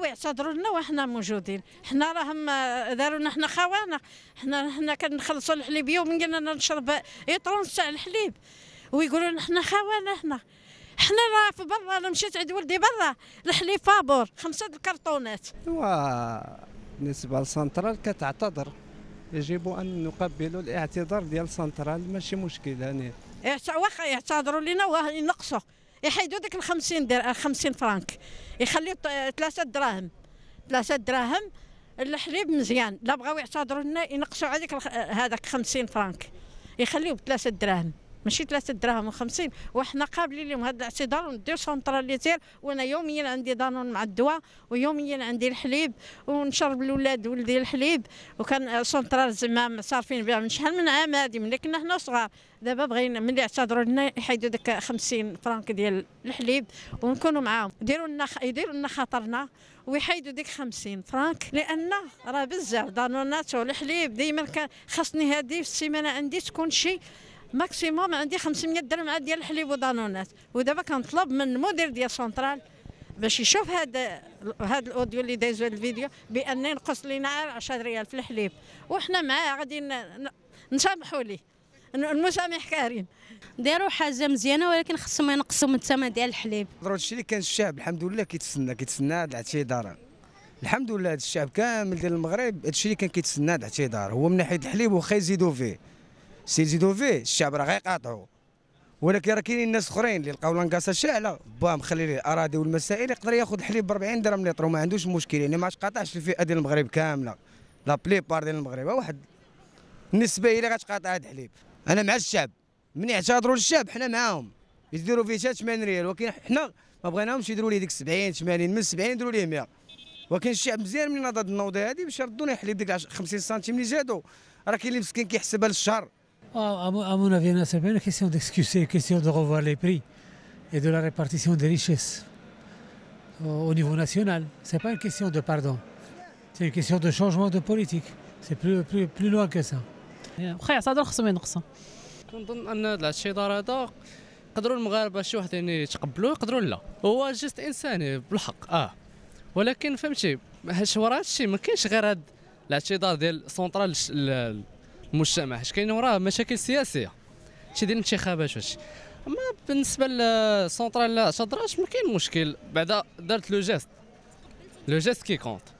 ويعتذروا أيوة، لنا وحنا موجودين حنا راهم آه، داروا لنا حنا خوانا حنا حنا كنخلصوا الحليب يوم قلنا نشرب ايطرون تاع الحليب ويقولوا لنا حنا خوانا حنا حنا راه في برا انا مشيت عند ولدي برا الحليب فابور خمسه الكرتونات و بالنسبه لسنترال كتعتذر يجب ان نقبلوا الاعتذار ديال سنترال ماشي مشكل يعني واخا يعتذروا لنا وينقصوا يحيدوا ديك ال 50 دير 50 فرانك يخليو ثلاثه دراهم ثلاثه دراهم الحليب مزيان لا بغاو يعتذروا لنا ينقصوا عليك هذاك 50 فرانك يخليوه بثلاثه دراهم ماشي 3 دراهم و50 وحنا قابلين لهم هذا الاعتذار ونديو سونتراليزير وانا يوميا عندي دانون مع الدواء ويوميا عندي الحليب ونشرب الاولاد ولدي الحليب وكان سونترال زعما صارفين بها من شحال من عام هادي ملي كنا حنا صغار دابا بغينا ملي اعتذروا لنا يحيدوا داك 50 فرانك ديال الحليب ونكونوا معاهم يديروا لنا يديروا لنا خاطرنا ويحيدوا ديك 50 فرانك لان راه بزاف دانونات والحليب ديما خاصني هذه في السيمانه عندي تكون شي ماكسيموم عندي 500 درهم عاد ديال الحليب ودانونات ودابا كنطلب من المدير ديال سونترال باش يشوف هذا هذا الاوديو اللي دايز الفيديو بان ينقص لينا 10 ريال في الحليب وحنا معاه غادي نسامحوا ليه المسامح كريم داروا حاجه مزيانه ولكن خصهم ينقصوا من الثمن ديال الحليب ضروري الشيء اللي كان الشعب الحمد لله كيتسنى كيتسنى هاد الاعتذار الحمد لله هذا الشعب كامل ديال المغرب هذا الشيء اللي كان كيتسنى هاد الاعتذار هو من ناحيه الحليب واخا يزيدوا فيه سي فيه الشعب راه غيقاطعوا ولكن راه كاينين ناس اخرين اللي لقاو لانكاسا شاعله باه مخلي ليه الاراضي والمسائل يقدر ياخذ الحليب ب 40 درهم لتر وما عندوش مشكل يعني ما قاطعش الفئه ديال المغرب كامله لا بلي بار ديال المغرب واحد النسبه هي اللي غتقاطع هذا الحليب انا مع الشعب من يعتذروا للشعب حنا معاهم يديروا فيه حتى 80 ريال ولكن حنا ما بغيناهمش يديروا ليه ديك 70 80 من 70 يديروا ليه 100 ولكن الشعب مزيان من نضاد النوضه هذه باش يردوا لنا الحليب ديك 50 سنتيم اللي زادوا راه كاين اللي مسكين كيحسبها للشهر ah, à, mon, avis, mon avis, c'est pas une question d'excuser, une question de revoir les prix et de la répartition des richesses euh, au, niveau national. Ce n'est pas une question de pardon, c'est une question de changement de politique. C'est plus, plus, plus loin que ça. بخير صادر خصهم ينقصوا كنظن ان هذا هذا يقدروا المغاربه شي واحد يعني يتقبلوا يقدروا لا هو جست انساني بالحق اه ولكن فهمتي هاش ورا شي ما كاينش غير هاد الاعتذار ديال سونترال المجتمع حيت كاين وراه مشاكل سياسيه شي ديال الانتخابات واش اما بالنسبه للسونترال لا دراهم ما كاين مشكل بعدا دارت لو جيست لو جيست كي كونت